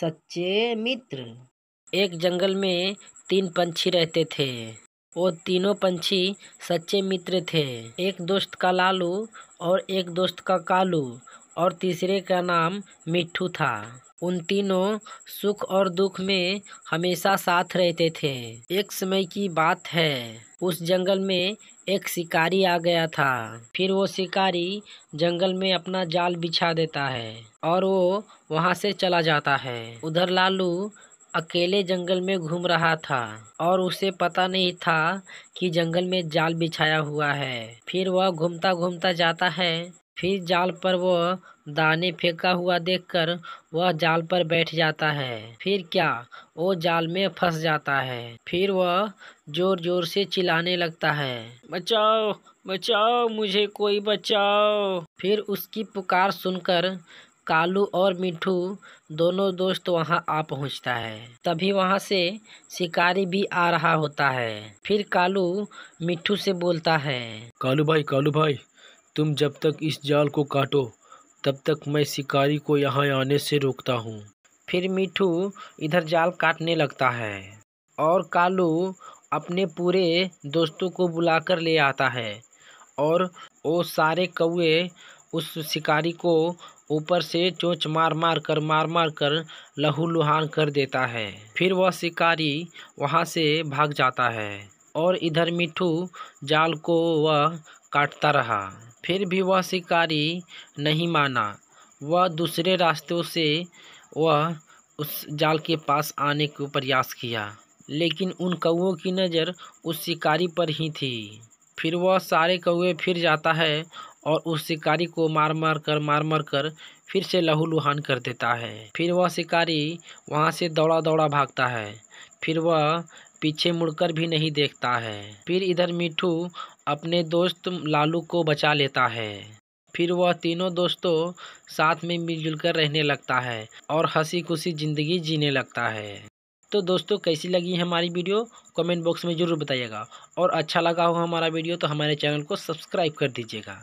सच्चे मित्र एक जंगल में तीन पंछी रहते थे वो तीनों पंछी सच्चे मित्र थे एक दोस्त का लालू और एक दोस्त का कालू और तीसरे का नाम मिट्ठू था उन तीनों सुख और दुख में हमेशा साथ रहते थे एक समय की बात है उस जंगल में एक शिकारी आ गया था फिर वो शिकारी जंगल में अपना जाल बिछा देता है और वो वहाँ से चला जाता है उधर लालू अकेले जंगल में घूम रहा था और उसे पता नहीं था कि जंगल में जाल बिछाया हुआ है फिर वह घूमता घूमता जाता है फिर जाल पर वो दाने फेंका हुआ देखकर वह जाल पर बैठ जाता है फिर क्या वो जाल में फंस जाता है फिर वह जोर जोर से चिल्लाने लगता है बचाओ बचाओ मुझे कोई बचाओ फिर उसकी पुकार सुनकर कालू और मिठू दोनों दोस्त वहाँ आ पहुँचता है तभी वहाँ से शिकारी भी आ रहा होता है फिर कालू मिठू से बोलता है कालू भाई कालू भाई तुम जब तक इस जाल को काटो तब तक मैं शिकारी को यहाँ आने से रोकता हूँ फिर मिठू इधर जाल काटने लगता है और कालू अपने पूरे दोस्तों को बुलाकर ले आता है और वो सारे कौए उस शिकारी को ऊपर से चोंच मार मार कर मार मार कर लहू लुहान कर देता है फिर वह शिकारी वहाँ से भाग जाता है और इधर मिठू जाल को वह काटता रहा फिर भी वह शिकारी नहीं माना वह दूसरे रास्तों से वह उस जाल के पास आने को प्रयास किया लेकिन उन कौओं की नज़र उस शिकारी पर ही थी फिर वह सारे कौए फिर जाता है और उस शिकारी को मार मार कर मार मार कर फिर से लहूलुहान कर देता है फिर वह शिकारी वहाँ से दौड़ा दौड़ा भागता है फिर वह पीछे मुड़कर भी नहीं देखता है फिर इधर मिठू अपने दोस्त लालू को बचा लेता है फिर वह तीनों दोस्तों साथ में मिलजुल कर रहने लगता है और हंसी खुशी ज़िंदगी जीने लगता है तो दोस्तों कैसी लगी हमारी वीडियो कमेंट बॉक्स में ज़रूर बताइएगा और अच्छा लगा हो हमारा वीडियो तो हमारे चैनल को सब्सक्राइब कर दीजिएगा